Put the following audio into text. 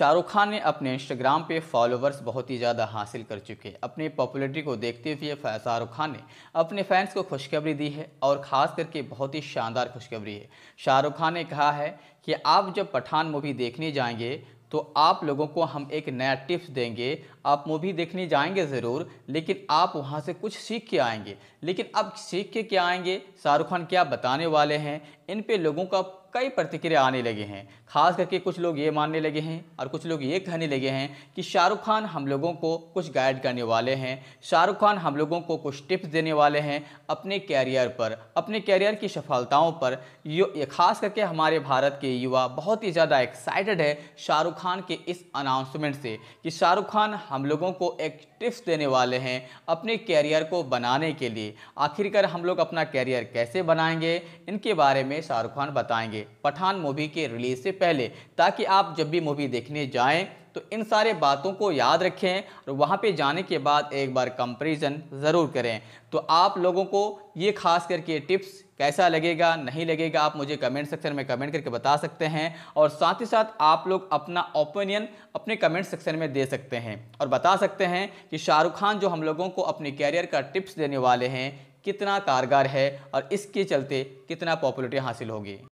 शाहरुख खान ने अपने इंस्टाग्राम पे फॉलोवर्स बहुत ही ज़्यादा हासिल कर चुके हैं अपनी पॉपुलरिटी को देखते हुए शाहरुख खान ने अपने फैंस को खुशखबरी दी है और ख़ास करके बहुत ही शानदार खुशखबरी है शाहरुख खान ने कहा है कि आप जब पठान मूवी देखने जाएंगे तो आप लोगों को हम एक नया टिप्स देंगे आप मूवी देखने जाएंगे ज़रूर लेकिन आप वहाँ से कुछ सीख के आएंगे लेकिन अब सीख के क्या आएंगे शाहरुख खान क्या बताने वाले हैं इन पे लोगों का कई प्रतिक्रिया आने लगे हैं खास करके कुछ लोग ये मानने लगे हैं और कुछ लोग ये कहने लगे हैं कि शाहरुख खान हम लोगों को कुछ गाइड करने वाले हैं शाहरुख खान हम लोगों को कुछ टिप्स देने वाले हैं अपने कैरियर पर अपने कैरियर की सफलताओं पर खास करके हमारे भारत के युवा बहुत ही ज़्यादा एक्साइटेड है शाहरुख खान के इस अनाउंसमेंट से कि शाहरुख खान हम लोगों को एक टिप्स देने वाले हैं अपने कैरियर को बनाने के लिए आखिरकार हम लोग अपना कैरियर कैसे बनाएंगे इनके बारे में शाहरुख खान बताएंगे चाहिए पठान मूवी के रिलीज से पहले ताकि आप जब भी मूवी देखने जाएं तो इन सारे बातों को याद रखें और वहाँ पे जाने के बाद एक बार कंपेरिजन ज़रूर करें तो आप लोगों को ये खास करके टिप्स कैसा लगेगा नहीं लगेगा आप मुझे कमेंट सेक्शन में कमेंट करके बता सकते हैं और साथ ही साथ आप लोग अपना ओपिनियन अपने कमेंट सेक्शन में दे सकते हैं और बता सकते हैं कि शाहरुख खान जो हम लोगों को अपने कैरियर का टिप्स देने वाले हैं कितना कारगर है और इसके चलते कितना पॉपुलरिटी हासिल होगी